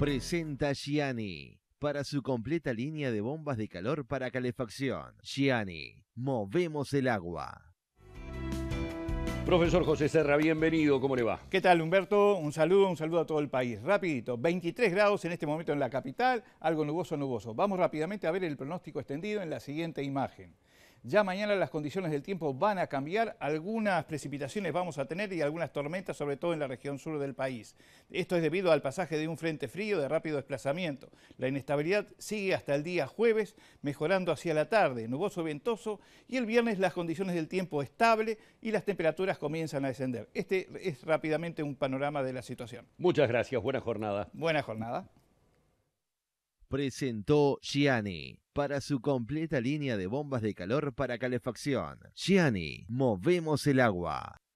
Presenta Gianni. Para su completa línea de bombas de calor para calefacción, Gianni, movemos el agua. Profesor José Serra, bienvenido, ¿cómo le va? ¿Qué tal Humberto? Un saludo, un saludo a todo el país. Rapidito, 23 grados en este momento en la capital, algo nuboso, nuboso. Vamos rápidamente a ver el pronóstico extendido en la siguiente imagen. Ya mañana las condiciones del tiempo van a cambiar, algunas precipitaciones vamos a tener y algunas tormentas, sobre todo en la región sur del país. Esto es debido al pasaje de un frente frío de rápido desplazamiento. La inestabilidad sigue hasta el día jueves, mejorando hacia la tarde, nuboso ventoso, y el viernes las condiciones del tiempo estable y las temperaturas comienzan a descender. Este es rápidamente un panorama de la situación. Muchas gracias, buena jornada. Buena jornada. Presentó Gianni para su completa línea de bombas de calor para calefacción. Gianni, movemos el agua.